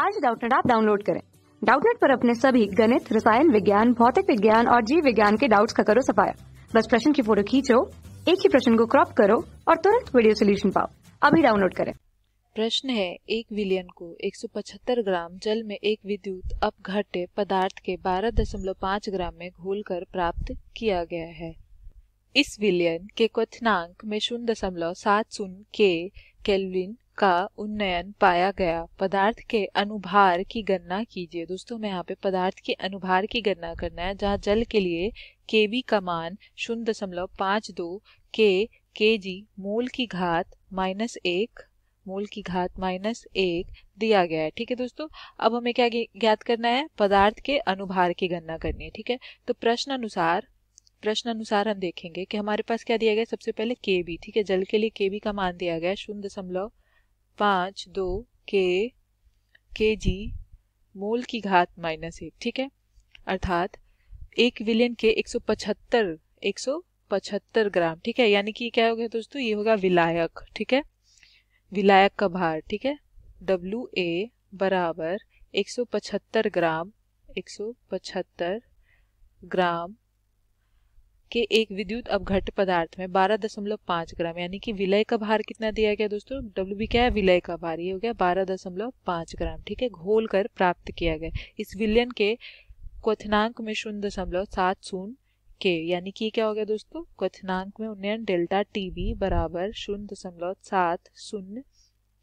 आज डाउटनेट आप डाउनलोड करें डाउटनेट पर अपने सभी गणित रसायन विज्ञान भौतिक विज्ञान और जीव विज्ञान के डाउट्स का करो सफाया बस प्रश्न की फोटो खींचो एक ही प्रश्न को क्रॉप करो और तुरंत वीडियो सोल्यूशन पाओ अभी डाउनलोड करें प्रश्न है एक विलियन को 175 ग्राम जल में एक विद्युत अपघट्य पदार्थ के 12.5 ग्राम में घोलकर प्राप्त किया गया है इस विलियन के क्वथनांक में शून्य दशमलव सात शून्य के केल्विन का उन्नयन पाया गया पदार्थ के अनुभार की गणना कीजिए दोस्तों हमें यहाँ पे पदार्थ के अनुभार की गणना करना है जहाँ जल के लिए के बी का मान शून्य दशमलव पाँच दो के के जी मोल की घात माइनस एक मोल की घात माइनस एक दिया गया है ठीक है दोस्तों अब हमें क्या ज्ञात करना है पदार्थ के अनुभार की गणना करनी है ठीक है तो प्रश्न अनुसार प्रश्न अनुसार हम देखेंगे कि हमारे पास क्या दिया गया सबसे पहले के बी ठीक है जल के लिए के बी का मान दिया गया है शून्य दशमलव पाँच दो के के जी मोल की घात माइनस एक ठीक है अर्थात एक विलियन के एक सौ पचहत्तर एक सौ पचहत्तर ग्राम ठीक है यानी कि क्या हो गया दोस्तों ये होगा विलायक ठीक है विलायक का भार ठीक है डब्ल्यू ए बराबर एक सौ पचहत्तर ग्राम एक सौ पचहत्तर ग्राम कि एक विद्युत अपघट पदार्थ में 12.5 ग्राम यानी कि विलय का भार कितना दिया गया दोस्तों डब्ल्यू बी क्या है विलय का भार ये हो गया 12.5 ग्राम ठीक है घोल कर प्राप्त किया गया इस विलयन के क्वनांक में शून्य दशमलव सात शून्य के यानी कि क्या हो गया दोस्तों क्वनांक में उन्नयन डेल्टा टी बी बराबर शून्य दशमलव सात शून्य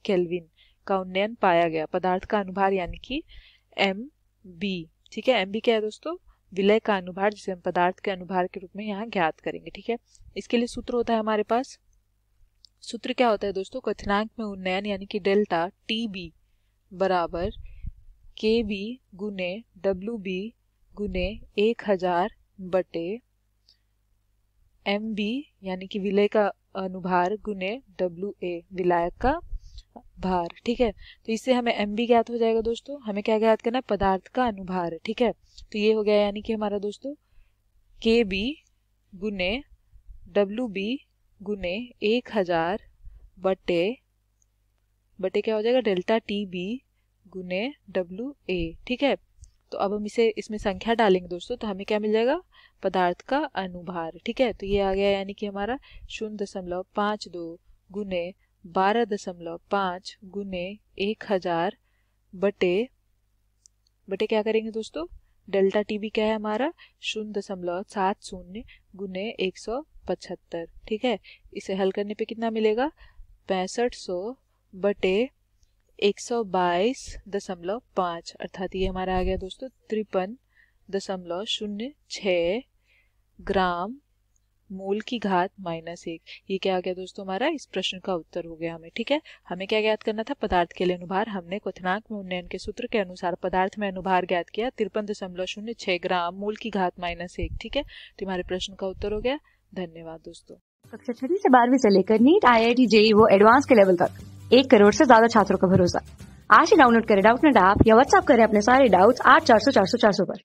केल्विन का उन्नयन पाया गया पदार्थ का अनुभार यानी कि एम बी ठीक है एम बी क्या है दोस्तों विलय का अनुभार जिसे हम पदार्थ के अनुभार के रूप में यहाँ ज्ञात करेंगे ठीक है इसके लिए सूत्र होता है हमारे पास सूत्र क्या होता है दोस्तों कथनांक में उन्नयन यानी कि डेल्टा टी बी बराबर के बी गुने डब्लू बी गुने एक हजार बटे एम बी यानी कि विलय का अनुभार गुने डब्लू ए विलायक का भार ठीक है तो इससे हमें एम बी ज्ञात हो जाएगा दोस्तों हमें क्या ज्ञात करना है पदार्थ का अनुभार ठीक है तो ये हो गया यानी कि हमारा दोस्तों के बी गुने डब्लू बी गुने एक हज़ार बटे बटे क्या हो जाएगा डेल्टा टी बी गुने डब्लू ए ठीक है तो अब हम इसे इसमें संख्या डालेंगे दोस्तों तो हमें क्या मिल जाएगा पदार्थ का अनुभार ठीक है तो ये आ गया यानी कि हमारा शून्य दशमलव पाँच दो गुने बारह दशमलव पाँच गुने एक हजार बटे बटे क्या करेंगे दोस्तों डेल्टा टी भी क्या है हमारा शून्य दशमलव सात शून्य गुने एक सौ पचहत्तर ठीक है इसे हल करने पे कितना मिलेगा पैंसठ सौ बटे एक सौ बाईस दशमलव पाँच अर्थात ये हमारा आ गया दोस्तों तिरपन दशमलव शून्य छः ग्राम मूल की घात माइनस एक ये क्या आ गया दोस्तों हमारा इस प्रश्न का उत्तर हो गया हमें ठीक है हमें क्या ज्ञात करना था पदार्थ के लिए अनुभार हमने क्वथनांक में उन्नयन के सूत्र के अनुसार पदार्थ में अनुभार ज्ञात किया तिरपन दशमलव शून्य छह ग्राम मूल की घात माइनस एक ठीक है तो हमारे प्रश्न का उत्तर हो गया धन्यवाद दोस्तों कक्षा छठी से बारहवीं से लेकर NEET I I T JEE वो एडवांस के लेवल तक एक करोड़ से ज्यादा छात्रों का भरोसा आज ही डाउनलोड करें डाउट नेट ऐप या व्हाट्सअप करें अपने सारे डाउट आठ चार सौ चार सौ चार सौ पर